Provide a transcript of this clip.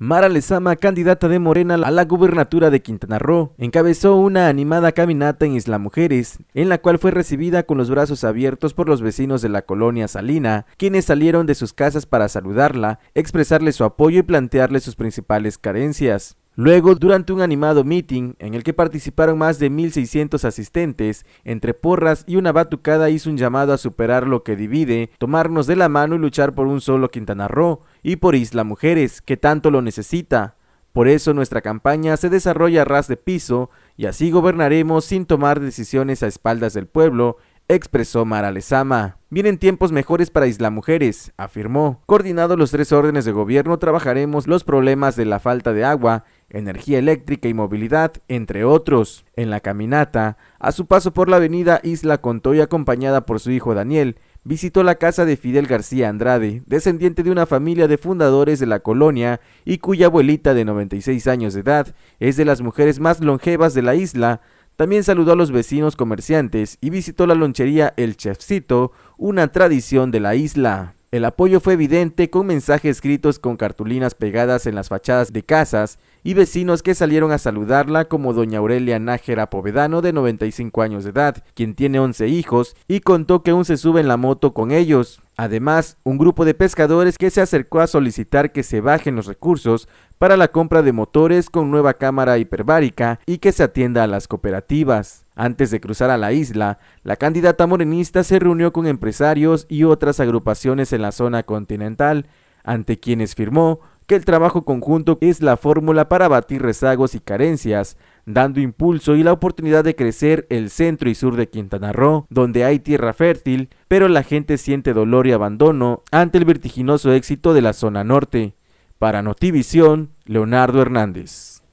Mara Lezama, candidata de Morena a la gubernatura de Quintana Roo, encabezó una animada caminata en Isla Mujeres, en la cual fue recibida con los brazos abiertos por los vecinos de la colonia Salina, quienes salieron de sus casas para saludarla, expresarle su apoyo y plantearle sus principales carencias. Luego, durante un animado meeting en el que participaron más de 1.600 asistentes, entre porras y una batucada hizo un llamado a superar lo que divide, tomarnos de la mano y luchar por un solo Quintana Roo y por Isla Mujeres, que tanto lo necesita. Por eso nuestra campaña se desarrolla a ras de piso y así gobernaremos sin tomar decisiones a espaldas del pueblo, expresó Mara Lezama. Vienen tiempos mejores para Isla Mujeres, afirmó. Coordinados los tres órdenes de gobierno trabajaremos los problemas de la falta de agua energía eléctrica y movilidad, entre otros. En la caminata, a su paso por la avenida Isla Contoy acompañada por su hijo Daniel, visitó la casa de Fidel García Andrade, descendiente de una familia de fundadores de la colonia y cuya abuelita de 96 años de edad es de las mujeres más longevas de la isla. También saludó a los vecinos comerciantes y visitó la lonchería El Chefcito, una tradición de la isla. El apoyo fue evidente con mensajes escritos con cartulinas pegadas en las fachadas de casas y vecinos que salieron a saludarla como doña Aurelia Nájera Povedano de 95 años de edad, quien tiene 11 hijos y contó que aún se sube en la moto con ellos. Además, un grupo de pescadores que se acercó a solicitar que se bajen los recursos para la compra de motores con nueva cámara hiperbárica y que se atienda a las cooperativas. Antes de cruzar a la isla, la candidata morenista se reunió con empresarios y otras agrupaciones en la zona continental, ante quienes firmó que el trabajo conjunto es la fórmula para batir rezagos y carencias, dando impulso y la oportunidad de crecer el centro y sur de Quintana Roo, donde hay tierra fértil, pero la gente siente dolor y abandono ante el vertiginoso éxito de la zona norte. Para Notivisión, Leonardo Hernández.